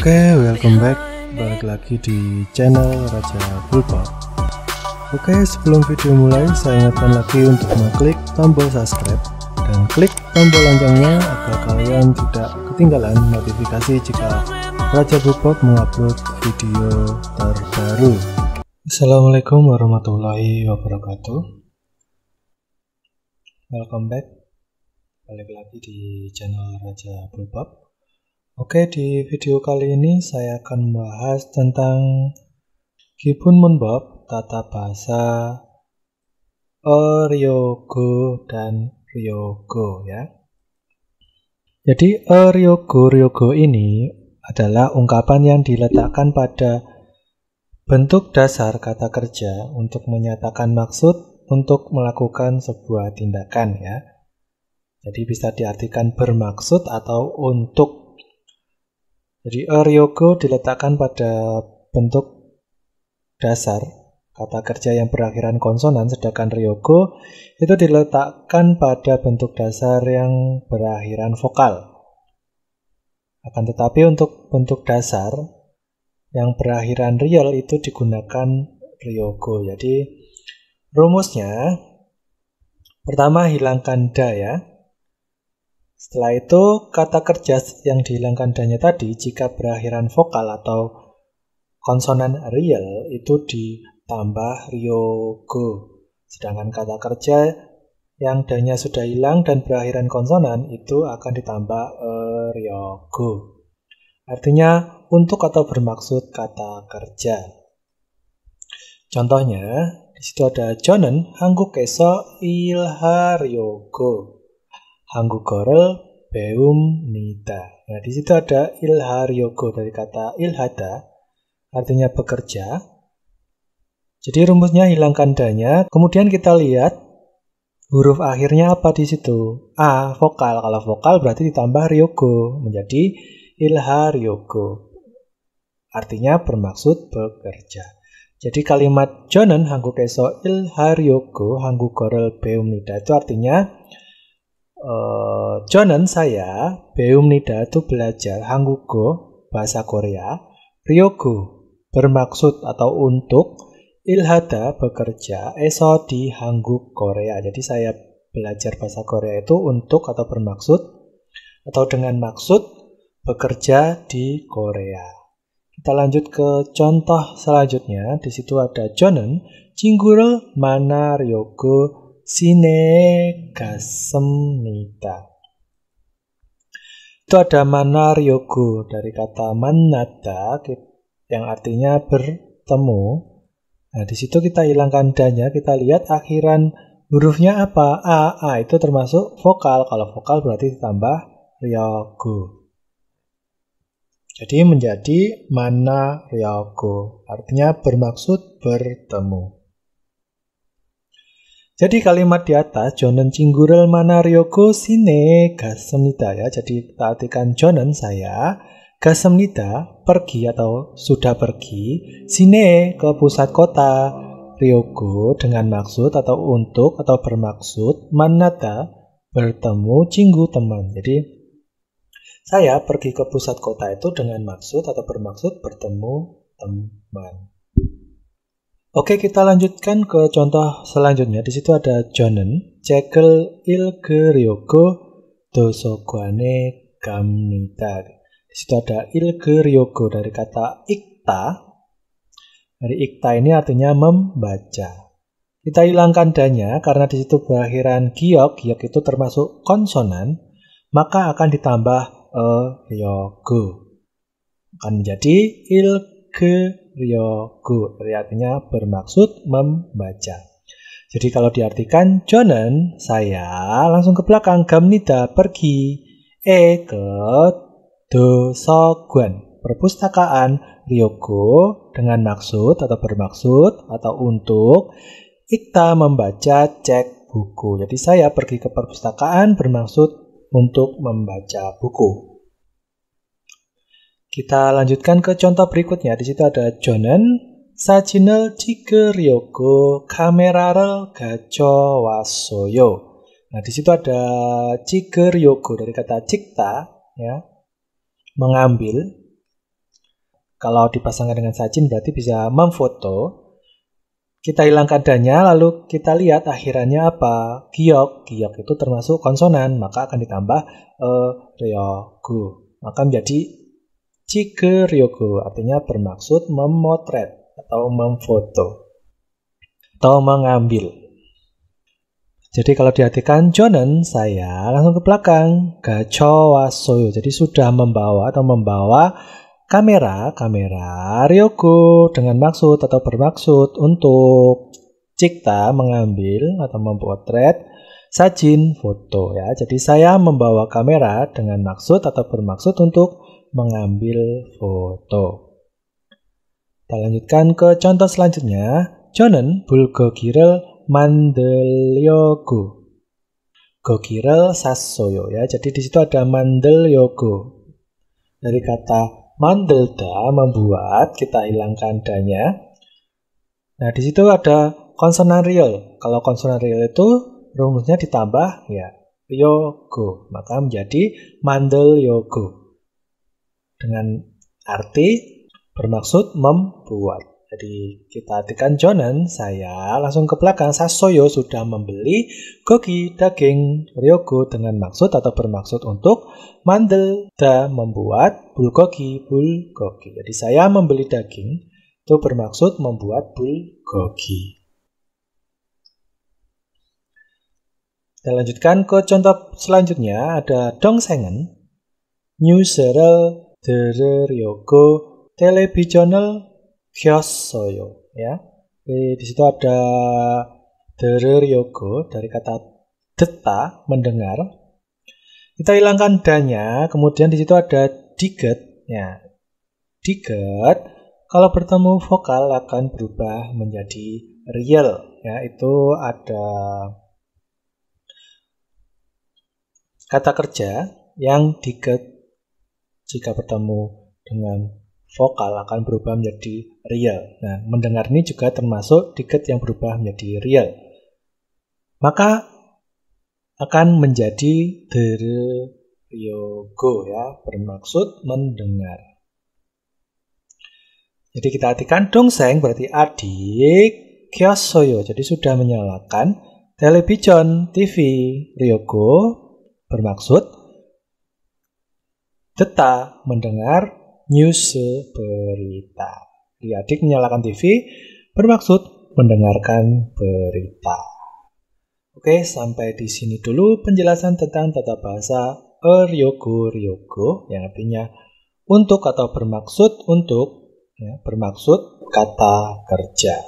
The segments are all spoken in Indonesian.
Oke, okay, welcome back. Balik lagi di channel Raja Bulpot. Oke, okay, sebelum video mulai, saya ingatkan lagi untuk mengklik tombol subscribe dan klik tombol loncengnya agar kalian tidak ketinggalan notifikasi jika Raja Bulpot mengupload video terbaru. Assalamualaikum warahmatullahi wabarakatuh. Welcome back. Balik lagi di channel Raja Bulpot Oke, di video kali ini saya akan membahas tentang Gibun Munbab, tata bahasa Oryogo dan Ryogo ya. Jadi Oryogo Ryogo ini adalah ungkapan yang diletakkan pada bentuk dasar kata kerja untuk menyatakan maksud untuk melakukan sebuah tindakan ya. Jadi bisa diartikan bermaksud atau untuk jadi Aryogo er, diletakkan pada bentuk dasar kata kerja yang berakhiran konsonan, sedangkan ryogo er, itu diletakkan pada bentuk dasar yang berakhiran vokal. Akan tetapi untuk bentuk dasar yang berakhiran real itu digunakan ryogo. Er, Jadi rumusnya pertama hilangkan da ya, setelah itu, kata kerja yang dihilangkan danya tadi jika berakhiran vokal atau konsonan real itu ditambah ryogo. Sedangkan kata kerja yang danya sudah hilang dan berakhiran konsonan itu akan ditambah e, eh, ryogo. Artinya untuk atau bermaksud kata kerja. Contohnya, di situ ada jonen hangguk keso ilha ryogo. Hanggugoro Beum Nita. Nah, di situ ada Ilhar Yogo dari kata Ilhada, artinya bekerja. Jadi rumusnya hilangkan danya. Kemudian kita lihat huruf akhirnya apa di situ. A, vokal. Kalau vokal berarti ditambah Ryogo menjadi Ilhar Yogo. Artinya bermaksud bekerja. Jadi kalimat Jonan Hanggu Keso Il yogo Hanggu Gorel nita itu artinya uh, saya, Beum Nida itu belajar Hangugo bahasa Korea, Ryogo bermaksud atau untuk, Ilhada bekerja, Eso di Hanguk Korea. Jadi saya belajar bahasa Korea itu untuk atau bermaksud atau dengan maksud bekerja di Korea. Kita lanjut ke contoh selanjutnya. Di situ ada Jonan, Chinggurul, Mana, Ryogo, Sine Itu ada manar yogo dari kata manada yang artinya bertemu. Nah, di situ kita hilangkan danya, kita lihat akhiran hurufnya apa? A, A itu termasuk vokal. Kalau vokal berarti ditambah ryogo. Jadi menjadi mana ryogo, artinya bermaksud bertemu. Jadi kalimat di atas jonen cinggurel mana ryoko sine gasemnita ya. Jadi kita artikan jonen saya gasemnita pergi atau sudah pergi sine ke pusat kota ryoko dengan maksud atau untuk atau bermaksud manata bertemu cinggu teman. Jadi saya pergi ke pusat kota itu dengan maksud atau bermaksud bertemu teman. Oke, kita lanjutkan ke contoh selanjutnya. Di situ ada jonen, cekel Ilge geryogo doso gamnita. Di situ ada Ilge dari kata ikta. Dari ikta ini artinya membaca. Kita hilangkan danya karena di situ berakhiran giok, giok itu termasuk konsonan, maka akan ditambah e, Akan menjadi ilge ryogo artinya bermaksud membaca. Jadi kalau diartikan jonen, saya langsung ke belakang gamnida pergi e ke dosoguan perpustakaan ryogo dengan maksud atau bermaksud atau untuk kita membaca cek buku. Jadi saya pergi ke perpustakaan bermaksud untuk membaca buku. Kita lanjutkan ke contoh berikutnya. Di situ ada jonen, sajinel jige ryogo kamerarel gacho wasoyo. Nah, di situ ada jige dari kata cikta ya. Mengambil kalau dipasangkan dengan sajin berarti bisa memfoto. Kita hilangkan danya lalu kita lihat akhirannya apa. Giok, giok itu termasuk konsonan, maka akan ditambah e, Maka menjadi Chikeryoku artinya bermaksud memotret atau memfoto atau mengambil. Jadi kalau diartikan jonen saya langsung ke belakang gacho wasoyo. Jadi sudah membawa atau membawa kamera kamera ryoku dengan maksud atau bermaksud untuk cipta mengambil atau memotret, sajin foto ya. Jadi saya membawa kamera dengan maksud atau bermaksud untuk mengambil foto. Kita lanjutkan ke contoh selanjutnya. Jonen bulgogirel mandelyogo. Gogirel sasoyo ya. Jadi di situ ada mandelyogo. Dari kata mandelda membuat kita hilangkan danya. Nah di situ ada konsonan real. Kalau konsonan real itu rumusnya ditambah ya yogo maka menjadi mandel yogo dengan arti bermaksud membuat. Jadi kita artikan Jonan, saya langsung ke belakang, Sasoyo sudah membeli gogi daging ryogo dengan maksud atau bermaksud untuk mandel dan membuat bulgogi bulgogi. Jadi saya membeli daging itu bermaksud membuat bulgogi. Kita lanjutkan ke contoh selanjutnya ada dongsengen, new serial channel Televisional Kyosoyo ya. Jadi, di situ ada yogo dari kata deta mendengar. Kita hilangkan danya, kemudian di situ ada diget ya. Diget kalau bertemu vokal akan berubah menjadi real ya. Itu ada kata kerja yang diget jika bertemu dengan vokal akan berubah menjadi real. Nah, mendengar ini juga termasuk diket yang berubah menjadi real. Maka akan menjadi deryogo ya, bermaksud mendengar. Jadi kita artikan dongseng berarti adik kiosoyo, jadi sudah menyalakan television, TV, ryogo bermaksud tetap mendengar news berita. Di adik menyalakan TV bermaksud mendengarkan berita. Oke, sampai di sini dulu penjelasan tentang tata bahasa Ryoko Ryogo yang artinya untuk atau bermaksud untuk ya, bermaksud kata kerja.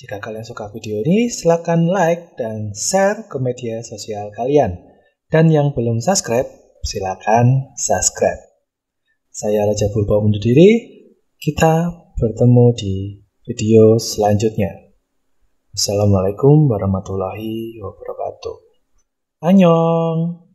Jika kalian suka video ini, silahkan like dan share ke media sosial kalian. Dan yang belum subscribe, silahkan subscribe. Saya Raja Purba undur diri. Kita bertemu di video selanjutnya. Assalamualaikum warahmatullahi wabarakatuh. Annyeong!